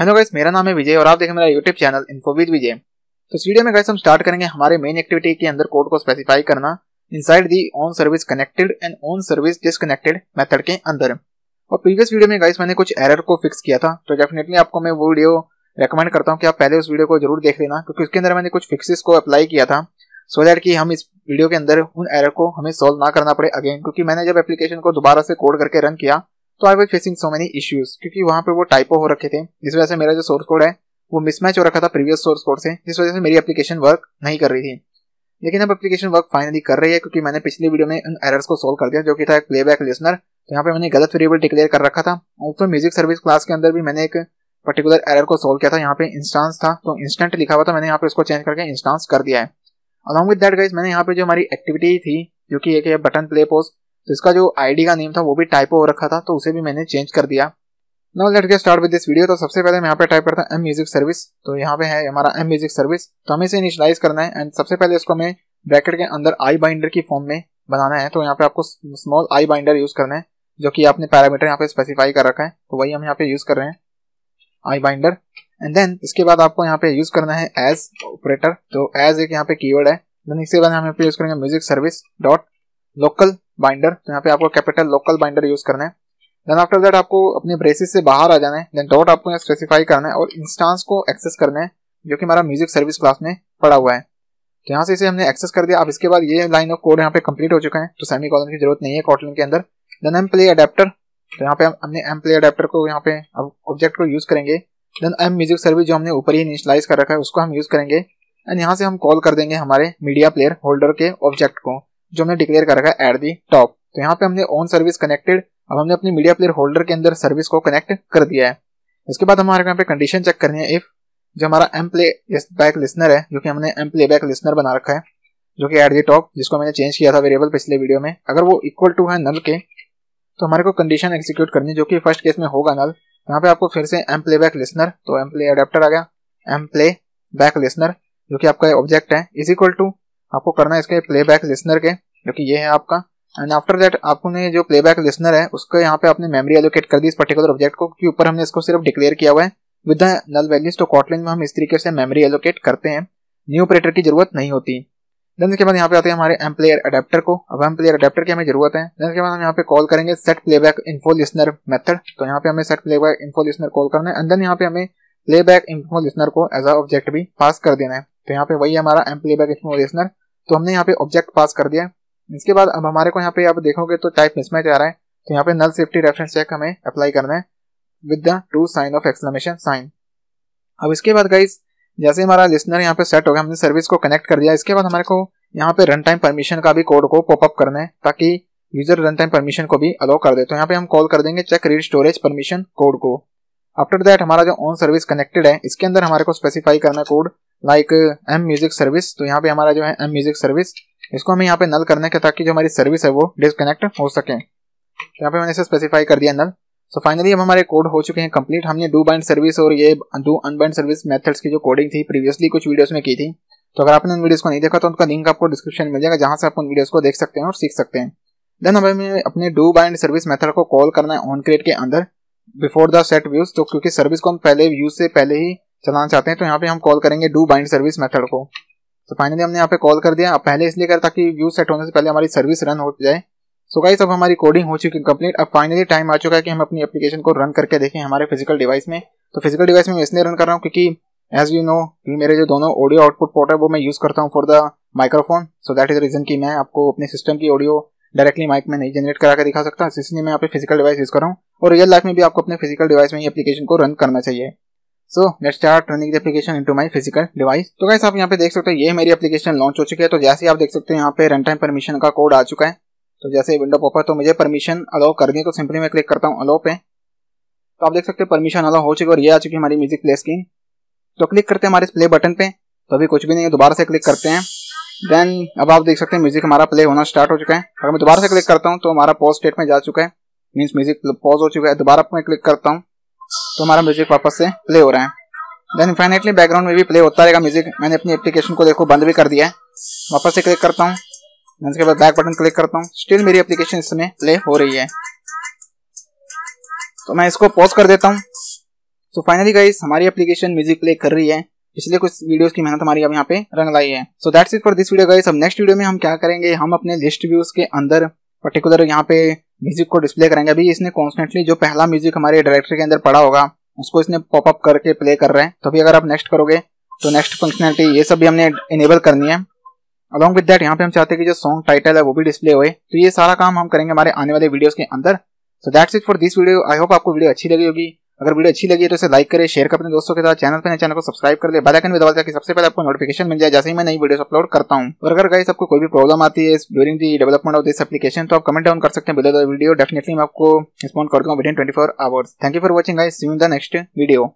hello guys मेरा नाम है विजय और आप देख मेरा YouTube channel Info with Vijay तो इस वीडियो में गाइस हम स्टार्ट करेंगे हमारे मेन एक्टिविटी के अंदर कोड को स्पेसिफाई करना inside the on service connected and on service disconnected method के अंदर और प्रीवियस वीडियो में गाइस मैंने कुछ एरर को फिक्स किया था तो डेफिनेटली आपको मैं वो वीडियो रिकमेंड करता हूँ कि आप पहले उस वीडियो को जरूर देख लेना क्योंकि उसके अंदर मैंने कुछ फिक्सिस को अप्लाई किया था सो so दैट कि हम इस वीडियो के अंदर उन एरर को हमें सॉल्व ना करना पड़े अगेन क्योंकि मैंने जब एप्लीकेशन को दोबारा से कोड करके रन किया तो I was facing so many issues क्योंकि वहाँ पर वो टाइपो हो रखे थे जिस वजह से मेरा जो सोर्स कोड है वो मिसमैच हो रखा था प्रीवियस सोर्स कोड से जिस वजह से मेरी एप्लीकेशन वर्क नहीं कर रही थी लेकिन अब एप्लीकेशन वर्क फाइनली कर रही है क्योंकि मैंने पिछली वीडियो में उन एरर्स को सोल्व कर दिया जो कि था एक प्लेबैक लिसनर तो यहाँ पे मैंने गलत वेरिएबल डिक्लेयर कर रखा था तो म्यूजिक सर्विस क्लास के अंदर भी मैंने एक पर्टिकुलर एरर को सोल्व किया था यहाँ पे इंस्टांस था तो इंस्टेंट लिखा हुआ था मैंने यहाँ पे उसको चेंज करके इंस्टांस कर दिया है अलॉन्ग विद दैट गाइज मैंने यहाँ पे जो हमारी एक्टिविटी थी जो कि एक है बटन प्ले पोस्ट तो इसका जो आईडी का नेम था वो भी टाइप हो रखा था तो उसे भी मैंने चेंज कर दिया no let get start with this video तो सबसे पहले मैं यहाँ पे टाइप करता हूँ एम म्यूजिक सर्विस तो यहाँ पे है हमारा एम म्यूजिक सर्विस तो हमें इसे इनिशलाइज करना है एंड सबसे पहले इसको हमें ब्रैकेट के अंदर आई बाइंडर की फॉर्म में बनाना है तो यहाँ पे आपको स्मॉल आई बाइंडर यूज करना है जो कि आपने पैरामीटर यहाँ पे स्पेसिफाई कर रखा है तो वही हम यहाँ पे यूज कर रहे हैं आई बाइंडर एंड देन इसके बाद आपको यहाँ पे यूज करना है एज ऑपरेटर तो एज एक यहाँ पे कीवर्ड है देन इसके बाद हम यहाँ पे यूज करेंगे music service dot local binder तो यहाँ पे आपको कैपिटल लोकल बाइंडर यूज करना है देन आफ्टर दैट आपको अपने ब्रेसिस से बाहर आ जाना है देन डॉट आपको स्पेसिफाई करना है और इंस्टांस को एक्सेस करना है जो कि हमारा म्यूजिक सर्विस क्लास में पड़ा हुआ है तो यहाँ से इसे हमने एक्सेस कर दिया अब इसके बाद ये लाइन ऑफ कोड यहाँ पे कंप्लीट हो चुका है तो सेमी कॉलम की जरूरत नहीं है कॉटलिन के अंदर देन एम प्ले अडेप्टर तो यहाँ पे हम हमने एम प्ले अडेप्टर को यहाँ पे अब ऑब्जेक्ट को यूज करेंगे देन एम म्यूजिक सर्विस जो हमने ऊपर ही इनिशलाइज कर रखा है उसको हम यूज करेंगे एंड यहाँ से हम कॉल कर देंगे हमारे मीडिया प्लेयर होल्डर के ऑब्जेक्ट को जो हमने डिक्लेयर कर रखा है एट दी टॉप तो यहाँ पे हमने ऑन सर्विस कनेक्टेड अब हमने अपने मीडिया प्लेयर होल्डर के अंदर सर्विस को कनेक्ट कर दिया है इसके बाद हमारे यहाँ पे कंडीशन चेक करनी है इफ जो हमारा एम प्ले बैक लिसनर है जो कि हमने एम प्ले बैक लिसनर बना रखा है जो कि एट दी टॉप जिसको मैंने चेंज किया था वेरिएबल पिछले वीडियो में अगर वो इक्वल टू है नल के तो हमारे को कंडीशन एग्जीक्यूट करनी है जो कि फर्स्ट केस में होगा नल यहाँ पे आपको फिर से एम प्ले बैक लिसनर तो एम प्ले अडेप्टर आ गया एम प्ले बैक लिसनर जो कि आपका ऑब्जेक्ट है इज इक्वल टू आपको करना है इसके प्ले बैक लिसनर के जो कि ये है आपका एंड आफ्टर दैट आपने जो प्लेबैक लिसनर है उसको यहाँ पे आपने मेमोरी एलोकेट कर दी इस पर्टिकुलर ऑब्जेक्ट को क्योंकि ऊपर हमने इसको सिर्फ डिक्लेयर किया हुआ है विद द नल वैल्यूज तो कॉटलिन में हम इस तरीके से मेमोरी एलोकेट करते हैं न्यू ऑपरेटर की जरूरत नहीं होती देन इसके बाद यहाँ पे आते हैं हमारे एम प्लेयर अडेप्टर को अब एम प्लेयर अडेप्टर की हमें जरूरत है देन इसके बाद हम यहाँ पे कॉल करेंगे set playback info listener method तो यहाँ पे हमें set playback info listener call करना है एंड देन यहाँ पे हमें प्लेबैक इन्फो लिसनर को एज अ ऑब्जेक्ट भी पास कर देना है तो यहाँ पे वही हमारा M playback info listener तो हमने यहाँ पे ऑब्जेक्ट पास कर दिया इसके बाद अब हमारे को यहाँ पे आप देखोगे तो टाइप मिसमैच आ रहा है तो यहाँ पे नल सेफ्टी रेफरेंस चेक हमें अप्लाई करना है with the two sign of exclamation sign अब इसके बाद गाइज जैसे हमारा लिस्नर यहाँ पे सेट हो गया हमने सर्विस को कनेक्ट कर दिया इसके बाद हमारे को यहाँ पे रन टाइम परमिशन का भी कोड को पॉपअप करना है ताकि यूजर रन टाइम परमिशन को भी अलाउ कर दे तो यहाँ पे हम कॉल कर देंगे check read storage permission code को आफ्टर दैट हमारा जो ऑन सर्विस कनेक्टेड है इसके अंदर हमारे को स्पेसिफाई करना code like M music service तो यहाँ पे हमारा जो है एम म्यूजिक सर्विस इसको हमें यहाँ पे नल करने के ताकि जो हमारी सर्विस है वो डिसकनेक्ट हो सके यहाँ पे मैंने इसे स्पेसिफाई कर दिया नल सो so फाइनली हम हमारे कोड हो चुके हैं कंप्लीट हमने डू बाइंड सर्विस और ये डू अनबाइंड सर्विस मेथड्स की जो कोडिंग थी प्रीवियसली कुछ वीडियोस में की थी तो अगर आपने उन वीडियोस को नहीं देखा तो उनका लिंक आपको डिस्क्रिप्शन में मिल जाएगा जहां से आप उन वीडियोस को देख सकते हैं और सीख सकते हैं देन अब हमें अपने डू बाइंड सर्विस मेथड को कॉल करना है ऑन क्रिएट के अंदर बिफोर द सेट व्यूज तो क्योंकि सर्विस को हम पहले व्यूज से पहले ही चलाना चाहते हैं तो यहाँ पे हम कॉल करेंगे डू बाइंड सर्विस मेथड को तो फाइनली हमने यहाँ पे कॉल कर दिया अब पहले इसलिए कर ताकि व्यू सेट होने से पहले हमारी सर्विस रन हो जाए सो गाइस अब हमारी कोडिंग हो चुकी है कंप्लीट अब फाइनली टाइम आ चुका है कि हम अपनी एप्लीकेशन को रन करके देखें हमारे फिजिकल डिवाइस में तो फिजिकल डिवाइस में इसलिए रन कर रहा हूँ क्योंकि एज यू नो कि मेरे जो दोनों ऑडियो आउटपुट पोर्ट है वो मैं यूज़ करता हूँ for the microphone so that is the reason की मैं आपको अपने सिस्टम की ऑडियो डायरेक्टली माइक में नहीं जनरेट करा के दिखा सकता इसलिए मैं यहाँ पे फिजिकल डिवाइस यूज़ कर रहा हूँ और रियल लाइफ में भी आपको अपने फिजिकल डिवाइस में ही एप्लीकेशन को रन करना चाहिए so let start running the application into my physical device तो गाइस आप यहाँ पे देख सकते हैं ये मेरी एप्लीकेशन लॉन्च हो चुकी है तो जैसे आप देख सकते हैं यहाँ पे रन टाइम परमिशन का कोड आ चुका है तो जैसे विंडो पॉपर तो मुझे परमिशन अलाउ करनी है तो सिंपली मैं क्लिक करता हूँ अलाउ पे तो आप देख सकते हैं परमिशन अलाउ हो चुकी है और ये आ चुकी है हमारी म्यूजिक प्ले स्क्रीन तो क्लिक करते हैं हमारे प्ले बटन पे तो अभी कुछ भी नहीं है दोबारा से क्लिक करते हैं देन अब आप देख सकते हैं म्यूजिक हमारा प्ले होना स्टार्ट हो चुका है अगर मैं दोबारा से क्लिक करता हूँ तो हमारा पॉज स्टेट में जा चुका है मीन्स म्यूजिक पॉज हो चुका है दोबारा मैं क्लिक करता हूँ तो हमारा म्यूजिक वापस से प्ले हो रहा है देन इन्फाइनेटली बैकग्राउंड में भी प्ले होता रहेगा म्यूजिक मैंने अपनी एप्लीकेशन को देखो बंद भी कर दिया है वापस से क्लिक करता हूँ मैं उसके बाद बैक बटन क्लिक करता हूँ स्टिल मेरी एप्लीकेशन इस समय प्ले हो रही है तो मैं इसको पॉज कर देता हूँ तो फाइनली गाइस हमारी एप्लीकेशन म्यूजिक प्ले कर रही है पिछले कुछ वीडियोस की मेहनत हमारी अब यहाँ पे रंग लाई है so that's it for this video guys अब नेक्स्ट वीडियो में हम क्या करेंगे हम अपने लिस्ट व्यूज के अंदर पर्टिकुलर यहाँ पे म्यूजिक को डिस्प्ले करेंगे अभी इसने कॉन्स्टेंटली जो पहला म्यूजिक हमारे डायरेक्टरी के अंदर पड़ा होगा उसको इसने पॉपअप करके प्ले कर रहे हैं तो अभी अगर आप नेक्स्ट करोगे तो नेक्स्ट फंक्शनलिटी ये सब भी हमने इनेबल करनी है अलॉन्ग विद डैट यहाँ पे हम चाहते हैं कि जो सॉन्ग टाइटल है वो भी डिस्प्ले हुए तो ये सारा काम हम करेंगे हमारे आने वाले वीडियोज के अंदर so that's it for this video I hope आपको वीडियो अच्छी लगी होगी अगर वीडियो अच्छी लगी तो इसे लाइक करें शेयर कर अपने दोस्तों के साथ चैनल पर चैनल को सब्सक्राइब कर ले आइकन भी दबा ताकि सबसे पहले आपको नोटिफिकेशन मिल जाए जैसे ही मैं नई वीडियो अपलोड करता हूँ और अगर गाइस आपको कोई भी प्रॉब्लम आती है during the development of this application तो आप कमेंट डाउन कर सकते हैं बिलो द वीडियो डेफिनेटली मैं आपको रिस्पॉन्ड कर दूंगा within twenty four hours thank you for watching guys see you the next video